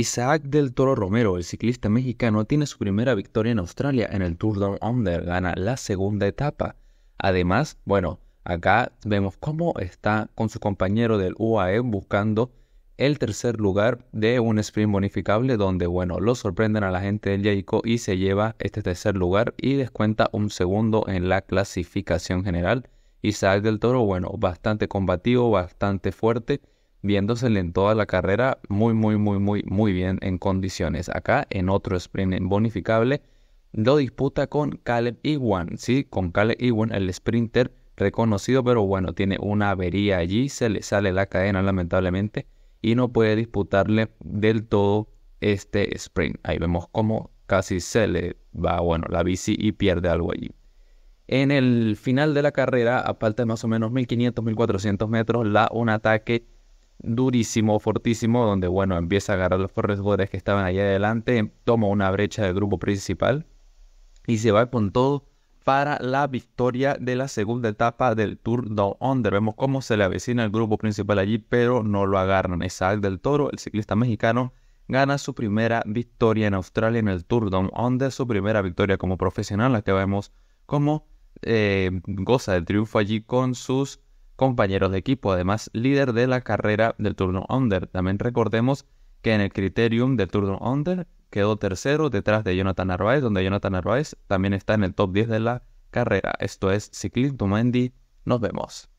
Isaac del Toro Romero, el ciclista mexicano, tiene su primera victoria en Australia en el Tour Down Under, gana la segunda etapa. Además, bueno, acá vemos cómo está con su compañero del UAE buscando el tercer lugar de un sprint bonificable donde, bueno, lo sorprenden a la gente del Jayco y se lleva este tercer lugar y descuenta un segundo en la clasificación general. Isaac del Toro, bueno, bastante combativo, bastante fuerte viéndosele en toda la carrera muy, muy, muy, muy, muy bien en condiciones. Acá, en otro sprint bonificable, lo disputa con Caleb Iwan, ¿sí? Con Caleb Iwan, el sprinter reconocido, pero bueno, tiene una avería allí, se le sale la cadena lamentablemente y no puede disputarle del todo este sprint. Ahí vemos cómo casi se le va, bueno, la bici y pierde algo allí. En el final de la carrera, aparte de más o menos 1500, 1400 metros, la un ataque durísimo, fortísimo, donde bueno, empieza a agarrar los Forrest que estaban ahí adelante, toma una brecha del grupo principal y se va con todo para la victoria de la segunda etapa del Tour Down Under. Vemos cómo se le avecina el grupo principal allí, pero no lo agarran. Isaac del Toro, el ciclista mexicano, gana su primera victoria en Australia en el Tour Down Under, su primera victoria como profesional, la que vemos cómo eh, goza de triunfo allí con sus compañeros de equipo, además líder de la carrera del turno under. También recordemos que en el criterium del turno under quedó tercero detrás de Jonathan Narváez, donde Jonathan Narváez también está en el top 10 de la carrera. Esto es Ciclismo Mendy. Nos vemos.